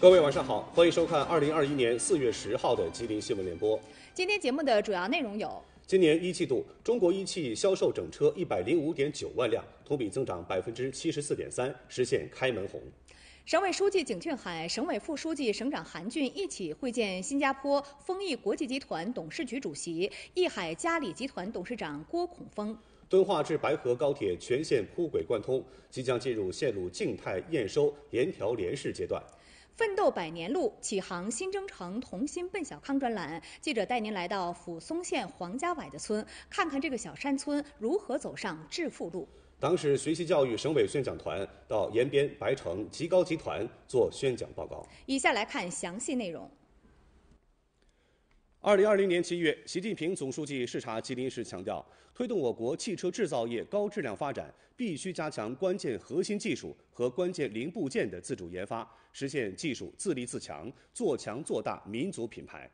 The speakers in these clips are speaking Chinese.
各位晚上好，欢迎收看二零二一年四月十号的吉林新闻联播。今天节目的主要内容有：今年一季度，中国一汽销售整车一百零五点九万辆，同比增长百分之七十四点三，实现开门红。省委书记景俊海、省委副书记、省长韩俊一起会见新加坡丰益国际集团董事局主席、益海嘉里集团董事长郭孔峰。敦化至白河高铁全线铺轨贯通，即将进入线路静态验收、联调联试阶段。奋斗百年路，启航新征程，同心奔小康。专栏记者带您来到抚松县黄家崴的村，看看这个小山村如何走上致富路。党史学习教育省委宣讲团到延边白城吉高集团做宣讲报告。以下来看详细内容。二零二零年七月，习近平总书记视察吉林时强调，推动我国汽车制造业高质量发展，必须加强关键核心技术和关键零部件的自主研发，实现技术自立自强，做强做大民族品牌。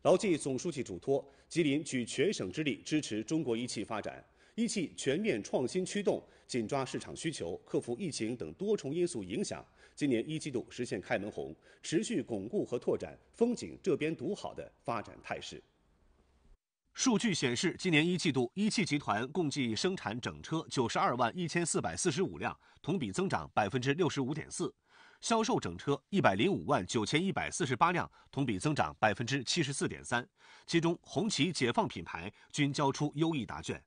牢记总书记嘱托，吉林举全省之力支持中国一汽发展。一汽全面创新驱动，紧抓市场需求，克服疫情等多重因素影响。今年一季度实现开门红，持续巩固和拓展“风景这边独好”的发展态势。数据显示，今年一季度一汽集团共计生产整车九十二万一千四百四十五辆，同比增长百分之六十五点四；销售整车一百零五万九千一百四十八辆，同比增长百分之七十四点三。其中，红旗、解放品牌均交出优异答卷。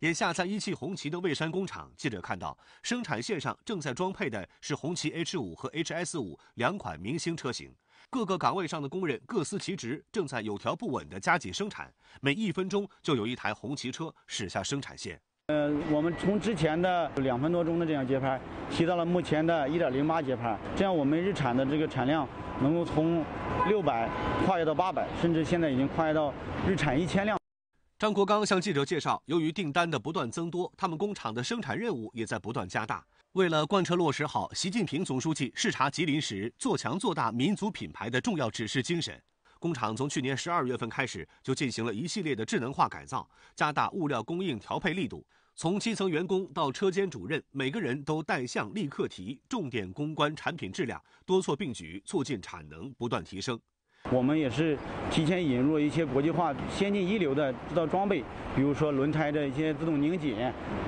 眼下，在一汽红旗的蔚山工厂，记者看到生产线上正在装配的是红旗 H5 和 H S5 两款明星车型。各个岗位上的工人各司其职，正在有条不紊地加紧生产。每一分钟就有一台红旗车驶下生产线。呃，我们从之前的两分多钟的这样节拍，提到了目前的一点零八节拍，这样我们日产的这个产量能够从六百跨越到八百，甚至现在已经跨越到日产一千辆。张国刚向记者介绍，由于订单的不断增多，他们工厂的生产任务也在不断加大。为了贯彻落实好习近平总书记视察吉林时做强做大民族品牌的重要指示精神，工厂从去年十二月份开始就进行了一系列的智能化改造，加大物料供应调配力度。从基层员工到车间主任，每个人都带项立课题，重点攻关产品质量，多措并举，促进产能不断提升。我们也是提前引入了一些国际化、先进一流的制造装备，比如说轮胎的一些自动拧紧，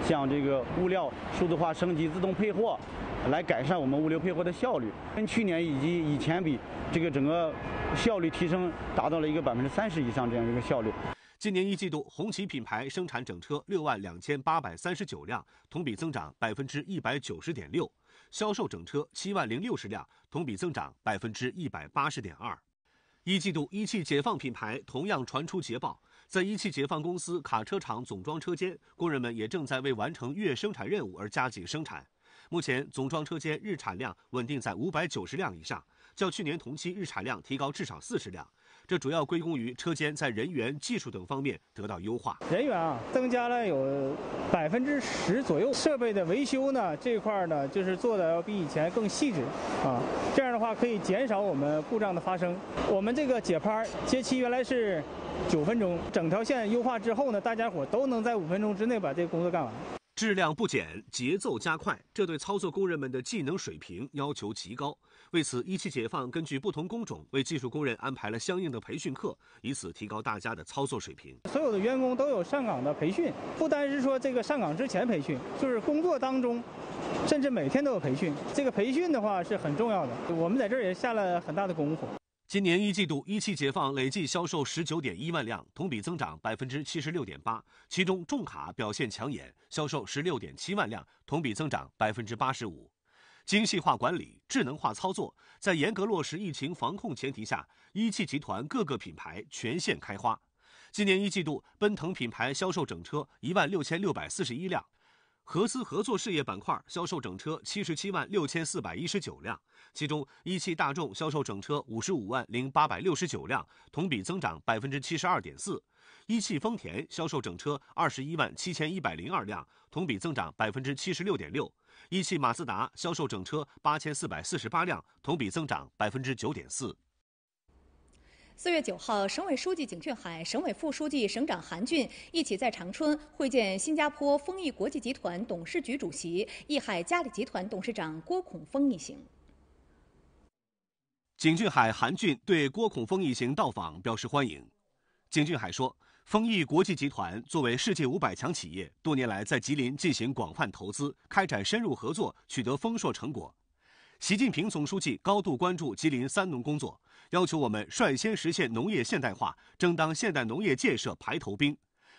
像这个物料数字化升级、自动配货，来改善我们物流配货的效率。跟去年以及以前比，这个整个效率提升达到了一个百分之三十以上这样一个效率。今年一季度，红旗品牌生产整车六万两千八百三十九辆，同比增长百分之一百九十点六；销售整车七万零六十辆，同比增长百分之一百八十点二。一季度，一汽解放品牌同样传出捷报。在一汽解放公司卡车厂总装车间，工人们也正在为完成月生产任务而加紧生产。目前，总装车间日产量稳定在五百九十辆以上，较去年同期日产量提高至少四十辆。这主要归功于车间在人员、技术等方面得到优化。人员啊，增加了有百分之十左右。设备的维修呢，这块呢就是做的要比以前更细致啊。这样的话可以减少我们故障的发生。我们这个解拍接漆原来是九分钟，整条线优化之后呢，大家伙都能在五分钟之内把这个工作干完。质量不减，节奏加快，这对操作工人们的技能水平要求极高。为此，一汽解放根据不同工种，为技术工人安排了相应的培训课，以此提高大家的操作水平。所有的员工都有上岗的培训，不单是说这个上岗之前培训，就是工作当中，甚至每天都有培训。这个培训的话是很重要的，我们在这儿也下了很大的功夫。今年一季度，一汽解放累计销售十九点一万辆，同比增长百分之七十六点八。其中，重卡表现抢眼，销售十六点七万辆，同比增长百分之八十五。精细化管理，智能化操作，在严格落实疫情防控前提下，一汽集团各个品牌全线开花。今年一季度，奔腾品牌销售整车一万六千六百四十一辆。合资合作事业板块销售整车七十七万六千四百一十九辆，其中一汽大众销售整车五十五万零八百六十九辆，同比增长百分之七十二点四；一汽丰田销售整车二十一万七千一百零二辆，同比增长百分之七十六点六；一汽马自达销售整车八千四百四十八辆，同比增长百分之九点四。四月九号，省委书记景俊海、省委副书记、省长韩俊一起在长春会见新加坡丰益国际集团董事局主席益海嘉里集团董事长郭孔峰一行。景俊海、韩俊对郭孔峰一行到访表示欢迎。景俊海说：“丰益国际集团作为世界五百强企业，多年来在吉林进行广泛投资，开展深入合作，取得丰硕成果。”习近平总书记高度关注吉林三农工作，要求我们率先实现农业现代化，争当现代农业建设排头兵。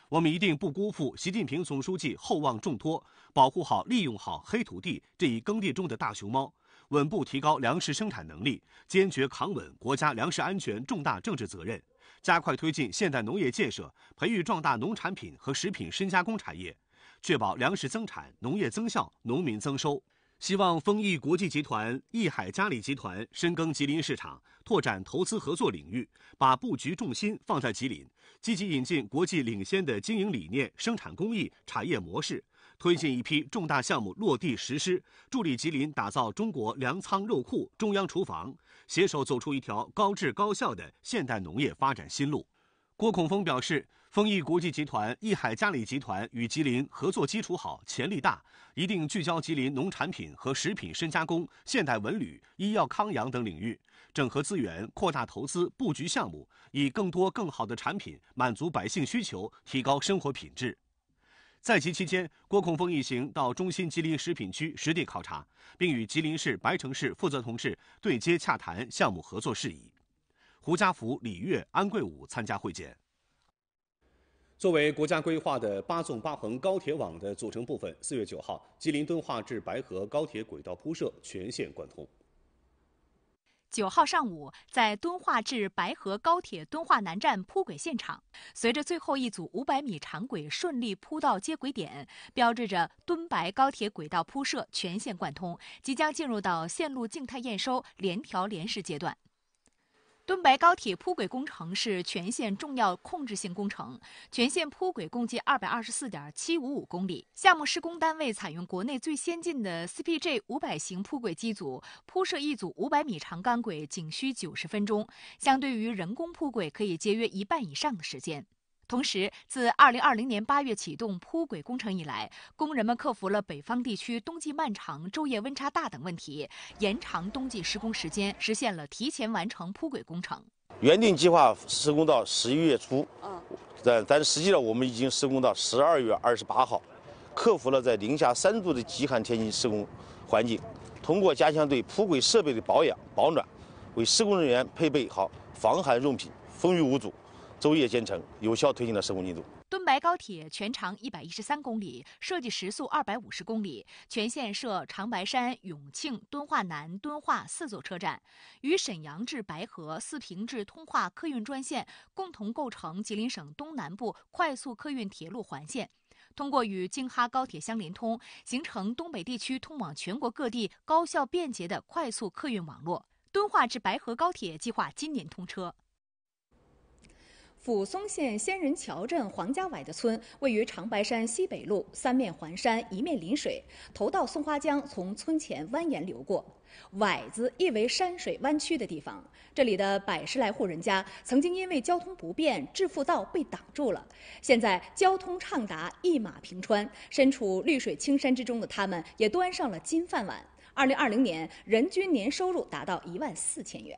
我们一定不辜负习近平总书记厚望重托，保护好、利用好黑土地这一耕地中的大熊猫，稳步提高粮食生产能力，坚决扛稳国家粮食安全重大政治责任，加快推进现代农业建设，培育壮大农产品和食品深加工产业，确保粮食增产、农业增效、农民增收。希望丰益国际集团、益海嘉里集团深耕吉林市场，拓展投资合作领域，把布局重心放在吉林，积极引进国际领先的经营理念、生产工艺、产业模式，推进一批重大项目落地实施，助力吉林打造中国粮仓、肉库、中央厨房，携手走出一条高质高效的现代农业发展新路。郭孔峰表示。丰益国际集团、益海嘉里集团与吉林合作基础好、潜力大，一定聚焦吉林农产品和食品深加工、现代文旅、医药康养等领域，整合资源，扩大投资，布局项目，以更多更好的产品满足百姓需求，提高生活品质。在其期间，郭孔峰一行到中心吉林食品区实地考察，并与吉林市、白城市负责同志对接洽谈项目合作事宜。胡家福、李月、安贵武参加会见。作为国家规划的八纵八横高铁网的组成部分，四月九号，吉林敦化至白河高铁轨道铺设全线贯通。九号上午，在敦化至白河高铁敦化南站铺轨现场，随着最后一组五百米长轨顺利铺到接轨点，标志着敦白高铁轨道铺设全线贯通，即将进入到线路静态验收、联调联试阶段。敦白高铁铺轨工程是全线重要控制性工程，全线铺轨共计二百二十四点七五五公里。项目施工单位采用国内最先进的 CPG 五百型铺轨机组，铺设一组五百米长钢轨仅需九十分钟，相对于人工铺轨可以节约一半以上的时间。同时，自2020年8月启动铺轨工程以来，工人们克服了北方地区冬季漫长、昼夜温差大等问题，延长冬季施工时间，实现了提前完成铺轨工程。原定计划施工到十一月初，嗯，但但实际上我们已经施工到十二月二十八号，克服了在零下三度的极寒天气施工环境，通过加强对铺轨设备的保养保暖，为施工人员配备好防寒用品，风雨无阻。昼夜兼程，有效推进了施工进度。敦白高铁全长一百一十三公里，设计时速二百五十公里，全线设长白山、永庆、敦化南、敦化四座车站，与沈阳至白河、四平至通化客运专线共同构成吉林省东南部快速客运铁路环线。通过与京哈高铁相连通，形成东北地区通往全国各地高效便捷的快速客运网络。敦化至白河高铁计划今年通车。抚松县仙人桥镇黄家崴的村位于长白山西北路，三面环山，一面临水，头道松花江从村前蜿蜒流过。崴子意为山水弯曲的地方。这里的百十来户人家，曾经因为交通不便，致富道被挡住了。现在交通畅达，一马平川。身处绿水青山之中的他们，也端上了金饭碗。二零二零年，人均年收入达到一万四千元。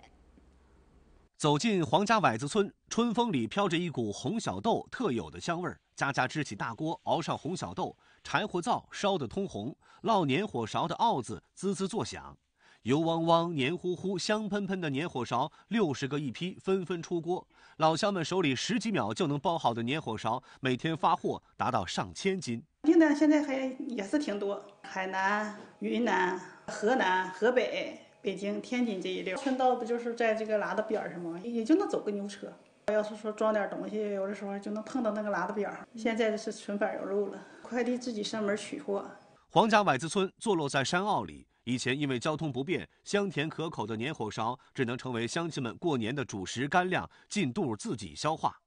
走进黄家崴子村，春风里飘着一股红小豆特有的香味儿。家家支起大锅，熬上红小豆，柴火灶烧得通红，烙黏火勺的鏊子滋滋作响，油汪汪、黏糊糊、香喷喷的黏火勺，六十个一批，纷纷出锅。老乡们手里十几秒就能包好的黏火勺，每天发货达到上千斤。订单现在还也是挺多，海南、云南、河南、河北。北京、天津这一溜，村道不就是在这个拉叭边儿上吗？也就能走个牛车。要是说装点东西，有的时候就能碰到那个拉叭边儿上。现在是纯板油路了，快递自己上门取货。黄家崴子村坐落在山坳里，以前因为交通不便，香甜可口的年火烧只能成为乡亲们过年的主食干粮，进肚自己消化。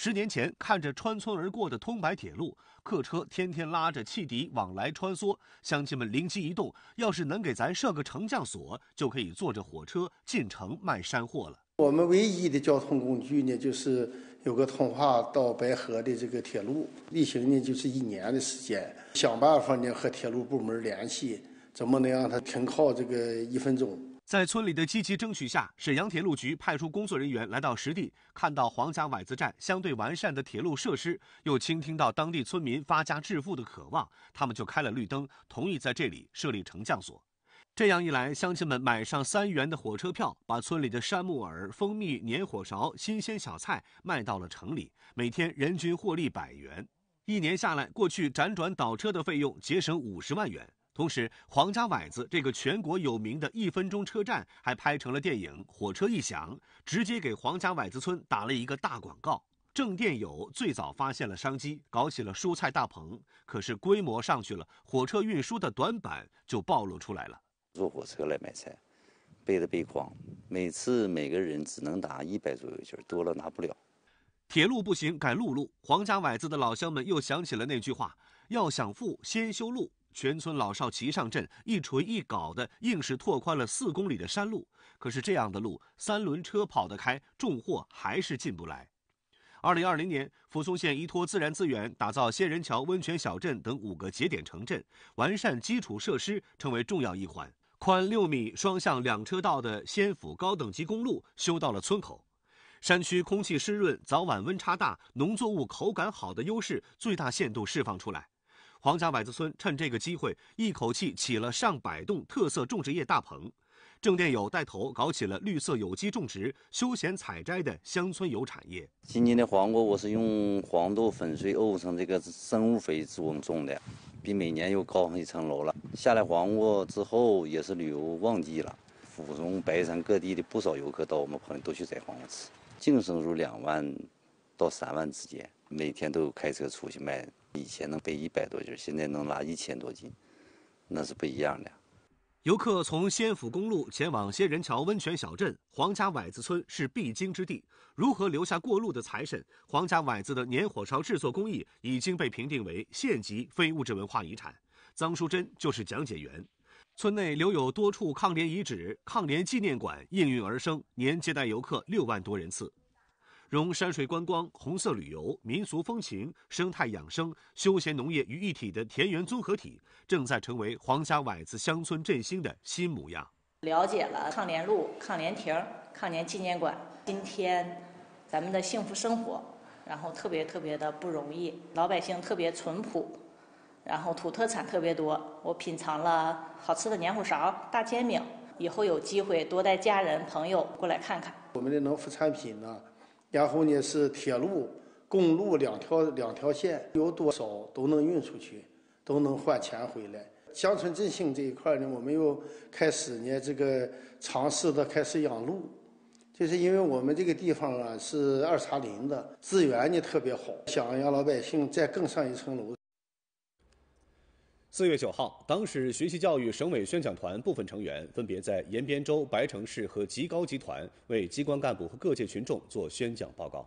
十年前，看着穿村而过的通白铁路，客车天天拉着汽笛往来穿梭，乡亲们灵机一动，要是能给咱设个乘降所，就可以坐着火车进城卖山货了。我们唯一的交通工具呢，就是有个通化到白河的这个铁路，例行呢就是一年的时间，想办法呢和铁路部门联系，怎么能让它停靠这个一分钟？在村里的积极争取下，沈阳铁路局派出工作人员来到实地，看到黄家崴子站相对完善的铁路设施，又倾听到当地村民发家致富的渴望，他们就开了绿灯，同意在这里设立乘降所。这样一来，乡亲们买上三元的火车票，把村里的山木耳、蜂蜜、粘火勺、新鲜小菜卖到了城里，每天人均获利百元，一年下来，过去辗转倒车的费用节省五十万元。同时，黄家崴子这个全国有名的一分钟车站还拍成了电影《火车一响》，直接给黄家崴子村打了一个大广告。郑殿友最早发现了商机，搞起了蔬菜大棚。可是规模上去了，火车运输的短板就暴露出来了。坐火车来买菜，背着背筐，每次每个人只能拿一百左右斤，多了拿不了。铁路不行，改陆路。黄家崴子的老乡们又想起了那句话：要想富，先修路。全村老少齐上阵，一锤一镐的，硬是拓宽了四公里的山路。可是这样的路，三轮车跑得开，重货还是进不来。二零二零年，抚松县依托自然资源，打造仙人桥温泉小镇等五个节点城镇，完善基础设施成为重要一环。宽六米、双向两车道的仙府高等级公路修到了村口。山区空气湿润，早晚温差大，农作物口感好的优势最大限度释放出来。黄家崴子村趁这个机会，一口气起了上百栋特色种植业大棚。郑殿友带头搞起了绿色有机种植、休闲采摘的乡村游产业。今年的黄瓜我是用黄豆粉碎沤成这个生物肥种种的，比每年又高上一层楼了。下来黄瓜之后，也是旅游旺季了。抚松白山各地的不少游客到我们棚里都去摘黄瓜吃，净收入两万到三万之间，每天都有开车出去卖。以前能背一百多斤，现在能拉一千多斤，那是不一样的。游客从仙府公路前往仙人桥温泉小镇，黄家崴子村是必经之地。如何留下过路的财神？黄家崴子的年火烧制作工艺已经被评定为县级非物质文化遗产。张淑珍就是讲解员。村内留有多处抗联遗址，抗联纪念馆应运而生，年接待游客六万多人次。融山水观光、红色旅游、民俗风情、生态养生、休闲农业于一体的田园综合体，正在成为黄家崴子乡村振兴的新模样。了解了抗联路、抗联亭、抗联纪念馆，今天咱们的幸福生活，然后特别特别的不容易，老百姓特别淳朴，然后土特产特别多。我品尝了好吃的黏糊勺、大煎饼，以后有机会多带家人朋友过来看看我们的农副产品呢。然后呢，是铁路、公路两条两条线，有多少都能运出去，都能换钱回来。乡村振兴这一块呢，我们又开始呢，这个尝试的开始养鹿，就是因为我们这个地方啊是二茶林的资源呢特别好，想让老百姓再更上一层楼。四月九号，党史学习教育省委宣讲团部分成员分别在延边州白城市和吉高集团为机关干部和各界群众做宣讲报告。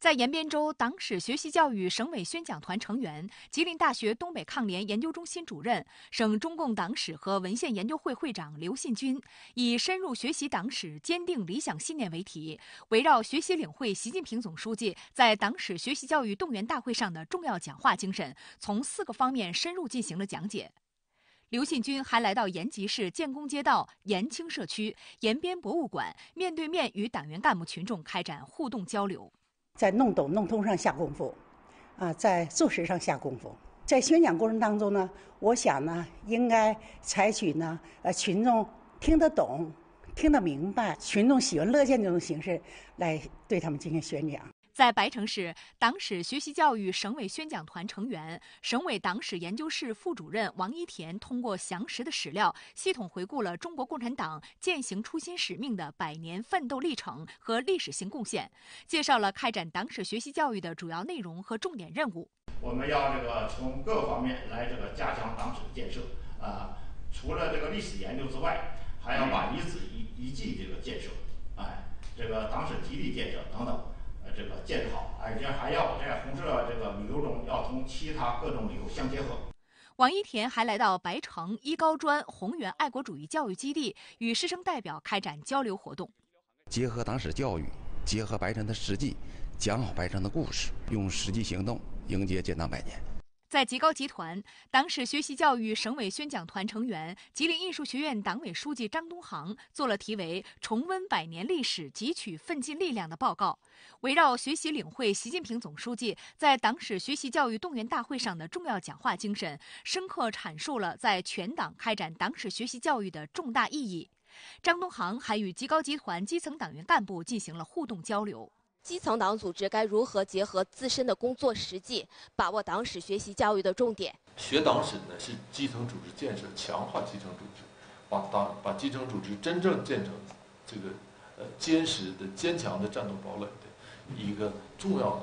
在延边州党史学习教育省委宣讲团成员、吉林大学东北抗联研究中心主任、省中共党史和文献研究会会长刘信军，以“深入学习党史，坚定理想信念”为题，围绕学习领会习近平总书记在党史学习教育动员大会上的重要讲话精神，从四个方面深入进行了讲解。刘信军还来到延吉市建工街道延青社区延边博物馆，面对面与党员干部群众开展互动交流。在弄懂弄通上下功夫，啊，在做实上下功夫。在宣讲过程当中呢，我想呢，应该采取呢，呃，群众听得懂、听得明白、群众喜闻乐见这种形式，来对他们进行宣讲。在白城市党史学习教育省委宣讲团成员、省委党史研究室副主任王一田，通过详实的史料，系统回顾了中国共产党践行初心使命的百年奋斗历程和历史性贡献，介绍了开展党史学习教育的主要内容和重点任务。我们要这个从各方面来这个加强党史建设啊，除了这个历史研究之外，还要把遗址遗遗迹这个建设，哎，这个党史基地建设等等。这个建好，而且还要在红色这个旅游中，要同其他各种旅游相结合。王一田还来到白城一高专宏源爱国主义教育基地，与师生代表开展交流活动。结合党史教育，结合白城的实际，讲好白城的故事，用实际行动迎接建党百年。在吉高集团，党史学习教育省委宣讲团成员、吉林艺术学院党委书记张东航做了题为“重温百年历史，汲取奋进力量”的报告。围绕学习领会习近平总书记在党史学习教育动员大会上的重要讲话精神，深刻阐述了在全党开展党史学习教育的重大意义。张东航还与吉高集团基层党员干部进行了互动交流。基层党组织该如何结合自身的工作实际，把握党史学习教育的重点？学党史呢，是基层组织建设、强化基层组织，把党、把基层组织真正建成这个呃坚实的、坚强的战斗堡垒的一个重要的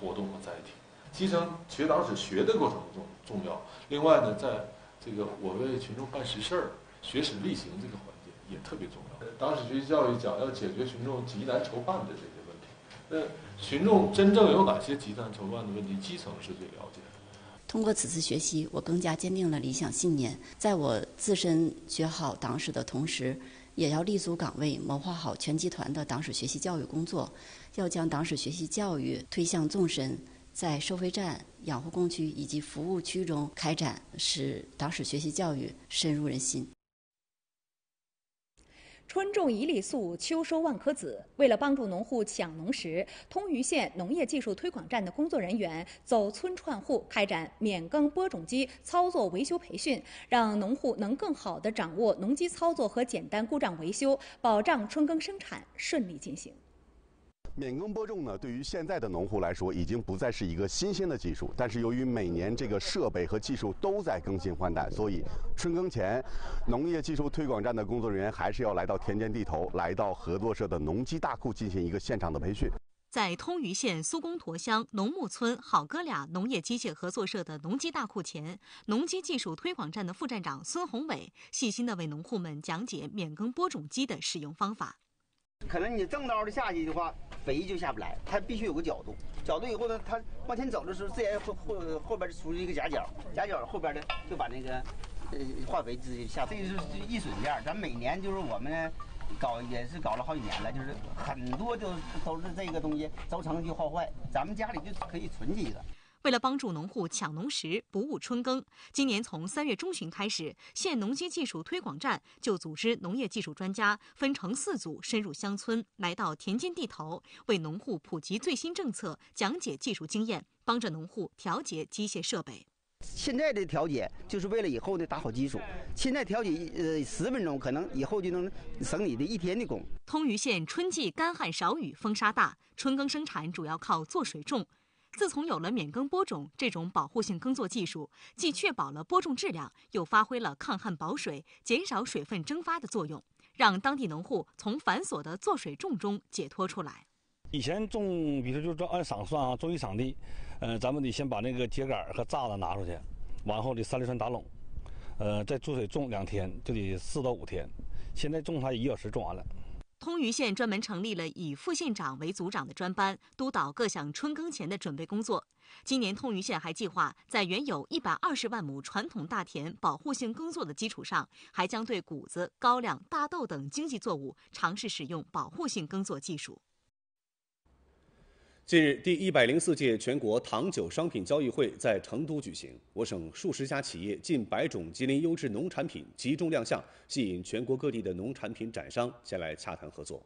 活动和载体。基层学党史学的过程中重要，另外呢，在这个我为群众办实事儿、学史力行这个环节也特别重要。党史学习教育讲要解决群众急难愁盼的这。个。那群众真正有哪些急难愁盼的问题？基层是最了解。的。通过此次学习，我更加坚定了理想信念。在我自身学好党史的同时，也要立足岗位，谋划好全集团的党史学习教育工作。要将党史学习教育推向纵深，在收费站、养护工区以及服务区中开展，使党史学习教育深入人心。春种一粒粟，秋收万颗子。为了帮助农户抢农时，通榆县农业技术推广站的工作人员走村串户，开展免耕播种机操作维修培训，让农户能更好地掌握农机操作和简单故障维修，保障春耕生产顺利进行。免耕播种呢，对于现在的农户来说，已经不再是一个新鲜的技术。但是，由于每年这个设备和技术都在更新换代，所以春耕前，农业技术推广站的工作人员还是要来到田间地头，来到合作社的农机大库进行一个现场的培训。在通榆县苏公坨乡农牧村好哥俩农业机械合作社的农机大库前，农机技术推广站的副站长孙宏伟细心地为农户们讲解免耕播种机的使用方法。可能你正刀的下去的话，肥就下不来，它必须有个角度，角度以后呢，它往前走的时候，自然后后后边就出去一个夹角，夹角后边的就把那个呃化肥直接下，这就是易损件儿。咱每年就是我们搞也是搞了好几年了，就是很多就都是这个东西轴承就耗坏，咱们家里就可以存几个。为了帮助农户抢农时、不误春耕，今年从三月中旬开始，县农机技术推广站就组织农业技术专家分成四组，深入乡村，来到田间地头，为农户普及最新政策，讲解技术经验，帮着农户调节机械设备。现在的调节就是为了以后的打好基础。现在调节呃十分钟，可能以后就能省你的一天的工。通榆县春季干旱少雨，风沙大，春耕生产主要靠做水种。自从有了免耕播种这种保护性耕作技术，既确保了播种质量，又发挥了抗旱保水、减少水分蒸发的作用，让当地农户从繁琐的做水种中解脱出来。以前种，比如说就按亩算啊，种一亩地，呃，咱们得先把那个秸秆和栅子拿出去，完后得三氯酸打垄，呃，再做水种两天，就得四到五天。现在种它一小时种完了。通榆县专门成立了以副县长为组长的专班，督导各项春耕前的准备工作。今年，通榆县还计划在原有一百二十万亩传统大田保护性耕作的基础上，还将对谷子、高粱、大豆等经济作物尝试使用保护性耕作技术。近日，第一百零四届全国糖酒商品交易会在成都举行。我省数十家企业、近百种吉林优质农产品集中亮相，吸引全国各地的农产品展商前来洽谈合作。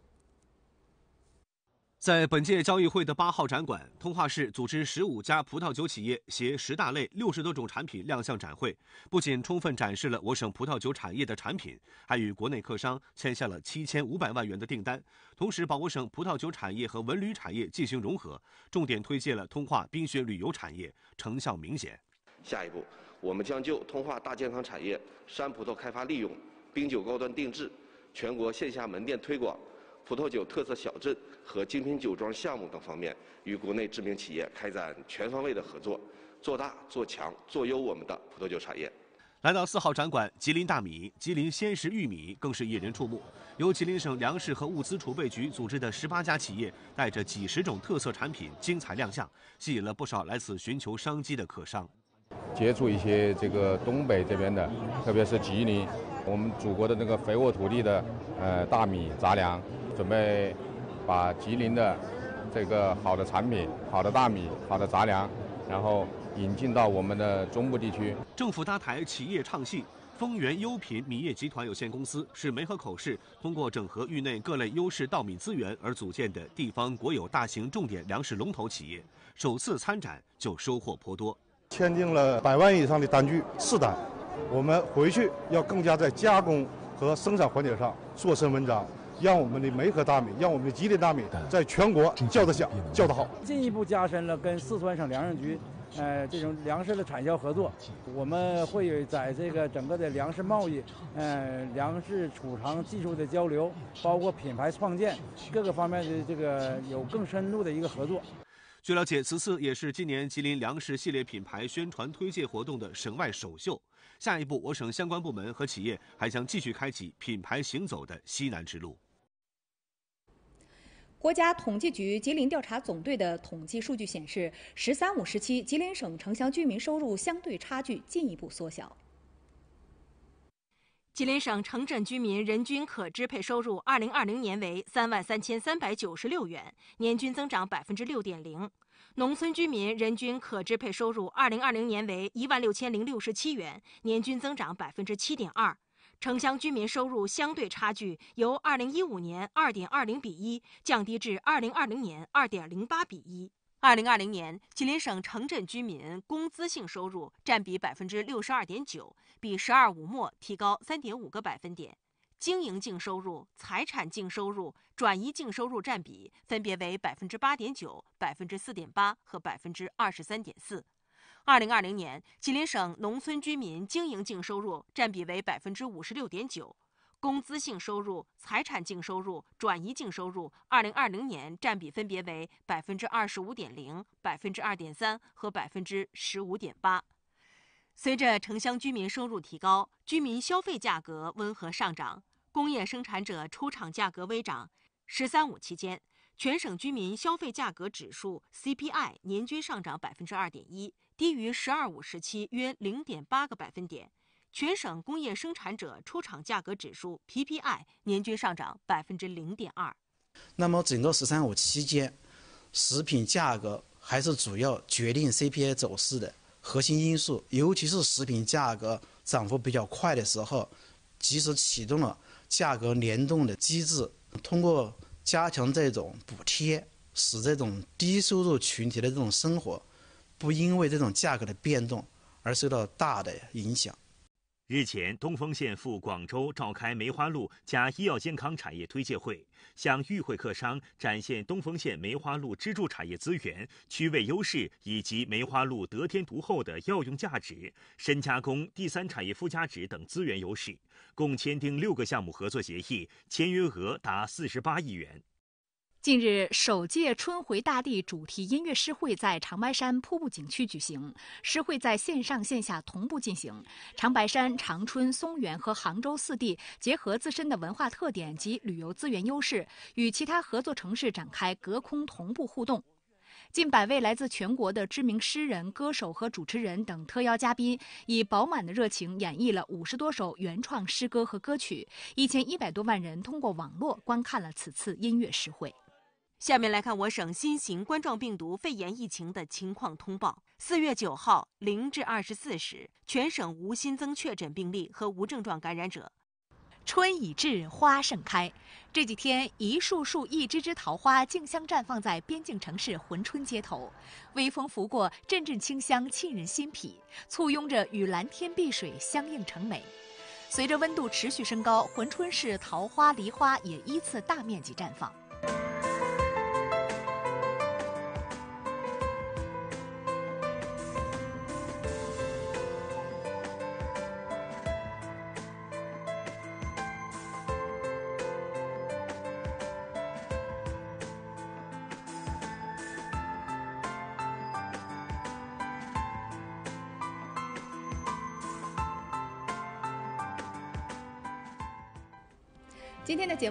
在本届交易会的八号展馆，通化市组织十五家葡萄酒企业携十大类六十多种产品亮相展会，不仅充分展示了我省葡萄酒产业的产品，还与国内客商签下了七千五百万元的订单。同时，把我省葡萄酒产业和文旅产业进行融合，重点推介了通化冰雪旅游产业，成效明显。下一步，我们将就通化大健康产业、山葡萄开发利用、冰酒高端定制、全国线下门店推广。葡萄酒特色小镇和精品酒庄项目等方面，与国内知名企业开展全方位的合作，做大做强，做优我们的葡萄酒产业。来到四号展馆，吉林大米、吉林鲜食玉米更是引人注目。由吉林省粮食和物资储备局组织的十八家企业，带着几十种特色产品精彩亮相，吸引了不少来此寻求商机的客商。接触一些这个东北这边的，特别是吉林，我们祖国的那个肥沃土地的，呃，大米、杂粮。准备把吉林的这个好的产品、好的大米、好的杂粮，然后引进到我们的中部地区。政府搭台，企业唱戏。丰源优品米业集团有限公司是梅河口市通过整合域内各类优势稻米资源而组建的地方国有大型重点粮食龙头企业，首次参展就收获颇多，签订了百万以上的单据四单。我们回去要更加在加工和生产环节上做深文章。让我们的梅河大米，让我们的吉林大米在全国叫得响、叫得好。进一步加深了跟四川省粮食局，呃，这种粮食的产销合作。我们会在这个整个的粮食贸易，呃，粮食储藏技术的交流，包括品牌创建各个方面的这个有更深入的一个合作。据了解，此次也是今年吉林粮食系列品牌宣传推介活动的省外首秀。下一步，我省相关部门和企业还将继续开启品牌行走的西南之路。国家统计局吉林调查总队的统计数据显示，“十三五”时期，吉林省城乡居民收入相对差距进一步缩小。吉林省城镇居民人均可支配收入2020年为3万3396元，年均增长6.0%；农村居民人均可支配收入2020年为1万6067元，年均增长7.2%。城乡居民收入相对差距由2015年2.20比一降低至2020年2.08比一。2020年，吉林省城镇居民工资性收入占比62.9%，比“十二五”末提高3.5个百分点；经营净收入、财产净收入、转移净收入占比分别为8.9%、4.8%和23.4%。二零二零年，吉林省农村居民经营净收入占比为百分之五十六点九，工资性收入、财产净收入、转移净收入，二零二零年占比分别为百分之二十五点零、百分之二点三和百分之十五点八。随着城乡居民收入提高，居民消费价格温和上涨，工业生产者出厂价格微涨。十三五期间。全省居民消费价格指数 CPI 年均上涨百分之二点一，低于“十二五”时期约零点八个百分点。全省工业生产者出厂价格指数 PPI 年均上涨百分之零点二。那么，整个“十三五”期间，食品价格还是主要决定 CPI 走势的核心因素，尤其是食品价格涨幅比较快的时候，及时启动了价格联动的机制，通过。加强这种补贴，使这种低收入群体的这种生活，不因为这种价格的变动而受到大的影响。日前，东丰县赴广州召开梅花鹿加医药健康产业推介会，向与会客商展现东丰县梅花鹿支柱产业资源、区位优势以及梅花鹿得天独厚的药用价值、深加工、第三产业附加值等资源优势，共签订六个项目合作协议，签约额达四十八亿元。近日，首届“春回大地”主题音乐诗会在长白山瀑布景区举行。诗会在线上线下同步进行。长白山、长春、松原和杭州四地结合自身的文化特点及旅游资源优势，与其他合作城市展开隔空同步互动。近百位来自全国的知名诗人、歌手和主持人等特邀嘉宾，以饱满的热情演绎了五十多首原创诗歌和歌曲。一千一百多万人通过网络观看了此次音乐诗会。下面来看我省新型冠状病毒肺炎疫情的情况通报。四月九号零至二十四时，全省无新增确诊病例和无症状感染者。春已至，花盛开。这几天，一树树、一支支桃花竞相绽放在边境城市珲春街头，微风拂过，阵阵清香沁人心脾，簇拥着与蓝天碧水相映成美。随着温度持续升高，珲春市桃花、梨花也依次大面积绽放。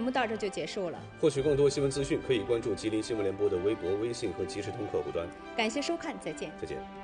节目到这就结束了。获取更多新闻资讯，可以关注吉林新闻联播的微博、微信和即时通客户端。感谢收看，再见。再见。